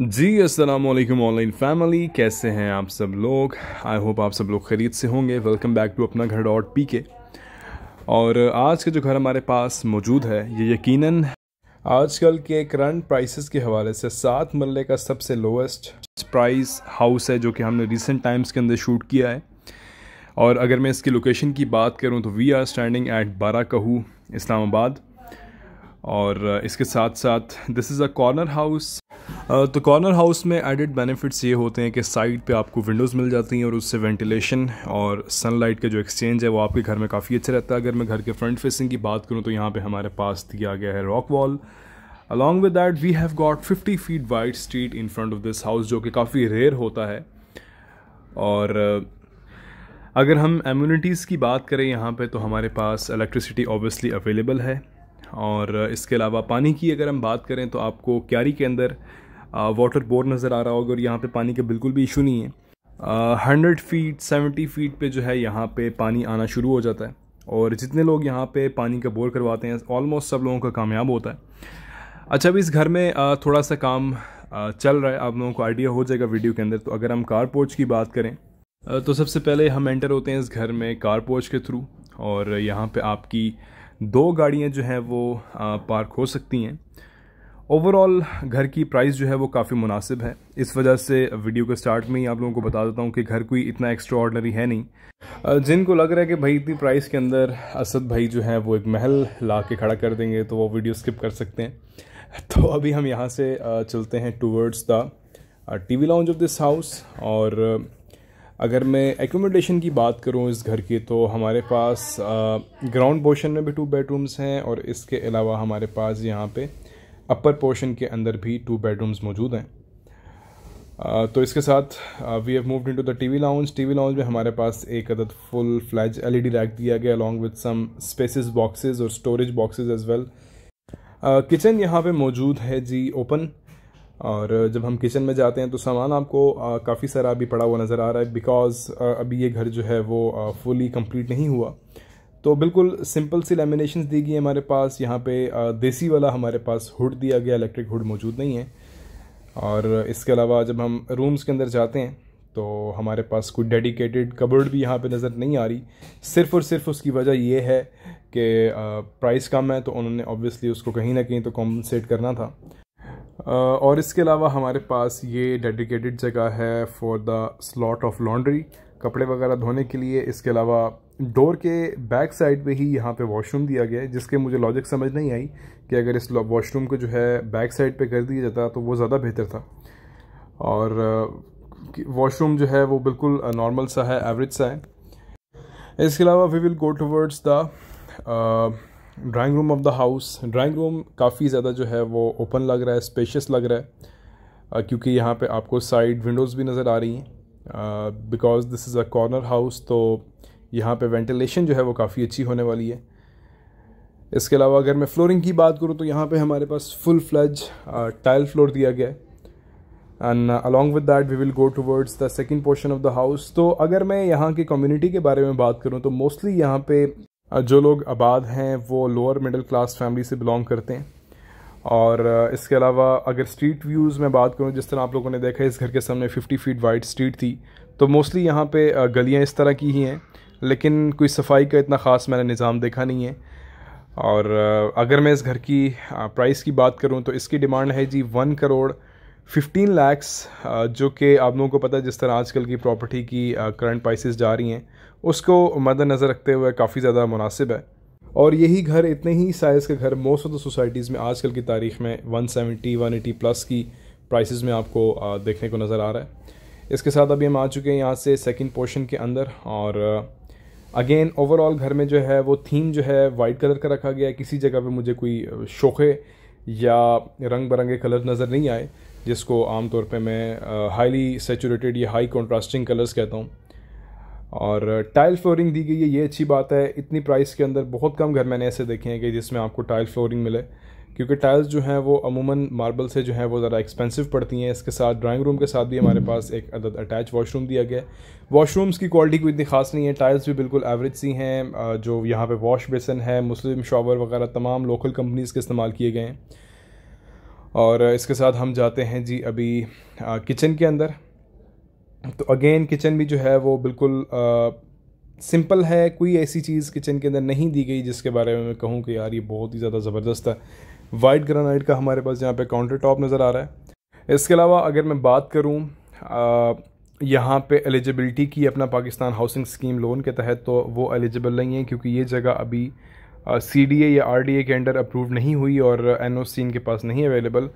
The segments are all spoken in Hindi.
जी अस्सलाम वालेकुम ऑनलाइन फैमिली कैसे हैं आप सब लोग आई होप आप सब लोग खरीद से होंगे वेलकम बैक टू अपना घर डॉट पी के और आज का जो घर हमारे पास मौजूद है ये यकीनन आजकल के करंट प्राइसेस के हवाले से सात मरले का सबसे लोवेस्ट प्राइस हाउस है जो कि हमने रिसेंट टाइम्स के अंदर शूट किया है और अगर मैं इसकी लोकेशन की बात करूँ तो वी आर स्टैंडिंग एट बारा कहू इस्लामाबाद और इसके साथ साथ this is a corner house तो कॉर्नर हाउस में एडिड बेनिफिट्स ये होते हैं कि साइड पे आपको विंडोज़ मिल जाती हैं और उससे वेंटिलेशन और सनलाइट का जो एक्सचेंज है वो आपके घर में काफ़ी अच्छा रहता है अगर मैं घर के फ्रंट फेसिंग की बात करूँ तो यहाँ पर हमारे पास दिया गया है rock wall along with that we have got fifty feet wide street in front of this house जो कि काफ़ी रेयर होता है और अगर हम एम्यूनिटीज़ की बात करें यहाँ पे तो हमारे पास इलेक्ट्रिसिटी ऑब्वियसली अवेलेबल है और इसके अलावा पानी की अगर हम बात करें तो आपको क्यारी के अंदर वाटर बोर नज़र आ रहा होगा और यहाँ पे पानी का बिल्कुल भी इशू नहीं है हंड्रेड फीट सेवेंटी फीट पे जो है यहाँ पे पानी आना शुरू हो जाता है और जितने लोग यहाँ पे पानी का बोर करवाते हैं ऑलमोस्ट सब लोगों का कामयाब होता है अच्छा अभी इस घर में थोड़ा सा काम चल रहा है आप लोगों को आइडिया हो जाएगा वीडियो के अंदर तो अगर हम कार पोच की बात करें तो सबसे पहले हम एंटर होते हैं इस घर में कार पोच के थ्रू और यहाँ पर आपकी दो गाड़ियाँ जो हैं वो पार्क हो सकती हैं ओवरऑल घर की प्राइस जो है वो काफ़ी मुनासिब है इस वजह से वीडियो के स्टार्ट में ही आप लोगों को बता देता हूँ कि घर कोई इतना एक्स्ट्रा ऑर्डनरी है नहीं जिनको लग रहा है कि भाई इतनी प्राइस के अंदर असद भाई जो है वो एक महल ला के खड़ा कर देंगे तो वो वीडियो स्किप कर सकते हैं तो अभी हम यहाँ से चलते हैं towards the T V lounge of this house और अगर मैं एकोमोडेशन की बात करूँ इस घर की तो हमारे पास ग्राउंड पोशन में भी टू बेडरूम्स हैं और इसके अलावा हमारे पास यहाँ पे अपर पोर्शन के अंदर भी टू बेडरूम्स मौजूद हैं तो इसके साथ we have moved into the TV lounge TV lounge में हमारे पास एक अदद फुल फ्लैज एलईडी रैक दिया गया along with some spaces boxes और storage boxes as well kitchen यहाँ पे मौजूद है जी ओपन और जब हम किचन में जाते हैं तो सामान आपको काफ़ी सारा अभी पड़ा हुआ नज़र आ रहा है बिकॉज़ अभी ये घर जो है वो फुली कंप्लीट नहीं हुआ तो बिल्कुल सिंपल सी लेमिनेशन दी गई हमारे पास यहाँ पे देसी वाला हमारे पास हुड दिया गया इलेक्ट्रिक हुड मौजूद नहीं है और इसके अलावा जब हम रूम्स के अंदर जाते हैं तो हमारे पास कोई डेडिकेटेड कबर्ड भी यहाँ पे नज़र नहीं आ रही सिर्फ़ और सिर्फ उसकी वजह यह है कि प्राइस कम है तो उन्होंने ऑब्वियसली उसको कहीं ना कहीं तो कॉम्पनसेट करना था और इसके अलावा हमारे पास ये डेडिकेटेड जगह है for the slot of laundry कपड़े वगैरह धोने के लिए इसके अलावा डोर के बैक साइड पे ही यहाँ पे वॉशरूम दिया गया है जिसके मुझे लॉजिक समझ नहीं आई कि अगर इस वॉशरूम को जो है बैक साइड पे कर दिया जाता तो वो ज़्यादा बेहतर था और वॉशरूम जो है वो बिल्कुल नॉर्मल सा है एवरेज सा है इसके अलावा we will go towards the drawing room of the house drawing room काफ़ी ज़्यादा जो है वो ओपन लग रहा है स्पेशियस लग रहा है क्योंकि यहाँ पर आपको साइड विंडोज़ भी नज़र आ रही हैं because this is a corner house तो uh, यहाँ पे वेंटिलेशन जो है वो काफ़ी अच्छी होने वाली है इसके अलावा अगर मैं फ्लोरिंग की बात करूँ तो यहाँ पे हमारे पास फुल फ्लज टाइल फ्लोर दिया गया है and along with that we will go towards the second portion of the house तो अगर मैं यहाँ की कम्युनिटी के बारे में बात करूँ तो मोस्टली यहाँ पे uh, जो लोग आबाद हैं वो लोअर मिडिल क्लास फैमिली से बिलोंग करते हैं और uh, इसके अलावा अगर स्ट्रीट व्यूज़ में बात करूँ जिस तरह आप लोगों ने देखा इस घर के सामने 50 फीट वाइड स्ट्रीट थी तो मोस्टली यहाँ पे uh, गलियाँ इस तरह की ही हैं लेकिन कोई सफाई का इतना ख़ास मैंने निज़ाम देखा नहीं है और अगर मैं इस घर की प्राइस की बात करूं तो इसकी डिमांड है जी वन करोड़ फिफ्टीन लैक्स जो कि आप लोगों को पता है जिस तरह आजकल की प्रॉपर्टी की करंट प्राइसेस जा रही हैं उसको मद्दनज़र नज़र रखते हुए काफ़ी ज़्यादा मुनासिब है और यही घर इतने ही साइज़ के घर मोस्ट ऑफ द सोसाइटीज़ में आजकल की तारीख में 170 180 प्लस की प्राइसेस में आपको देखने को नज़र आ रहा है इसके साथ अभी हम आ चुके हैं यहाँ से सेकंड पोर्शन के अंदर और अगेन ओवरऑल घर में जो है वो थीम जो है वाइट कलर का रखा गया है किसी जगह पे मुझे कोई शोखे या रंग बिरंगे कलर नज़र नहीं आए जिसको आमतौर पे मैं हाईली सेचूरेटेड या हाई कॉन्ट्रास्टिंग कलर्स कहता हूँ और टाइल फ्लोरिंग दी गई है ये अच्छी बात है इतनी प्राइस के अंदर बहुत कम घर मैंने ऐसे देखे हैं कि जिसमें आपको टाइल फ्लोरिंग मिले क्योंकि टाइल्स जो हैं वो अमूमन मार्बल से जो है वो ज़्यादा एक्सपेंसिव पड़ती हैं इसके साथ ड्राइंग रूम के साथ भी हमारे पास एक अदद अटैच वाशरूम दिया गया है वाशरूम्स की क्वालिटी कोई इतनी खास नहीं है टाइल्स भी बिल्कुल एवरेज सी हैं जो यहाँ पर वॉश बेसन है मुस्लिम शॉवर वगैरह तमाम लोकल कंपनीज़ के इस्तेमाल किए गए हैं और इसके साथ हम जाते हैं जी अभी किचन के अंदर तो अगेन किचन भी जो है वो बिल्कुल सिंपल है कोई ऐसी चीज़ किचन के अंदर नहीं दी गई जिसके बारे में मैं कहूँ कि यार ये बहुत ही ज़्यादा ज़बरदस्त है वाइट ग्रेनाइट का हमारे पास यहाँ पे काउंटर टॉप नज़र आ रहा है इसके अलावा अगर मैं बात करूँ यहाँ पे एलिजिबिलिटी की अपना पाकिस्तान हाउसिंग स्कीम लोन के तहत तो वो एलिजिबल नहीं है क्योंकि ये जगह अभी सी डी ए या आर डी ए के अंडर अप्रूव नहीं हुई और एन ओ सी इनके पास नहीं अवेलेबल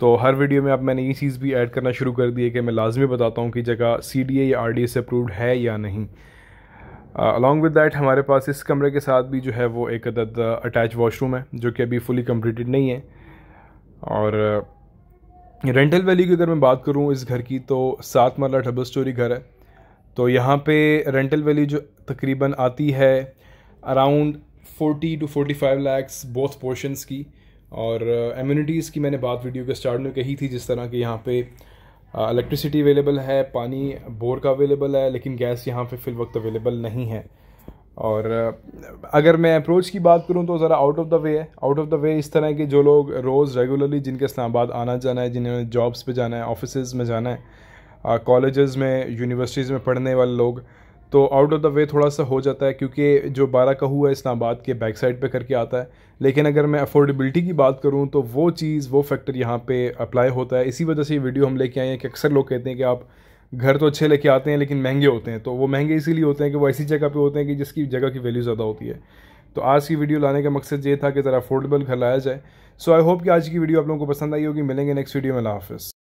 तो हर वीडियो में अब मैंने ये चीज़ भी ऐड करना शुरू कर दी है कि मैं लाजमी बताता हूँ कि जगह सी डी ए या आर डी ए से अप्रूव्ड है या नहीं अलॉन्ग विद डैट हमारे पास इस कमरे के साथ भी जो है वो एक अदद अटैच uh, वॉशरूम है जो कि अभी फुली कम्प्लीटेड नहीं है और रेंटल uh, वैल्यू की अगर मैं बात करूँ इस घर की तो सात मरला डबल स्टोरी घर है तो यहाँ पे रेंटल वैल्यू जो तकरीबन आती है around forty two forty five lakhs both portions की और एम्यूनिटीज़ uh, की मैंने बात वीडियो के स्टार्ट में कही थी जिस तरह के यहाँ पे इलेक्ट्रिसिटी अवेलेबल है पानी बोर का अवेलेबल है लेकिन गैस यहाँ पे फिल वक्त अवेलेबल नहीं है और अगर मैं अप्रोच की बात करूँ तो ज़रा आउट ऑफ द वे है आउट ऑफ द वे इस तरह के जो लोग रोज़ रेगुलरली जिनके इस्लामाबाद आना जाना है जिन्होंने जॉब्स पे जाना है ऑफिसज़ में जाना है कॉलेज़ में यूनिवर्सिटीज़ में पढ़ने वाले लोग तो आउट ऑफ द वे थोड़ा सा हो जाता है क्योंकि जो बारह का हुआ है इस्लामाबाद के बैक साइड पे करके आता है लेकिन अगर मैं अफोर्डेबिलिटी की बात करूँ तो वो चीज़ वो फैक्टर यहाँ पे अप्लाई होता है इसी वजह से ये वीडियो हम लेके आए हैं कि अक्सर लोग कहते हैं कि आप घर तो अच्छे लेके आते हैं लेकिन महंगे होते हैं तो वो महंगे इसीलिए होते हैं कि वो ऐसी जगह पे होते हैं कि जिसकी जगह की वैल्यू ज़्यादा होती है तो आज की वीडियो लाने का मकसद ये था कि ज़रा अफोर्डेबल घर लाया जाए सो आई होप कि आज की वीडियो आप लोगों को पसंद आई होगी मिलेंगे नेक्स्ट वीडियो में हाफिज़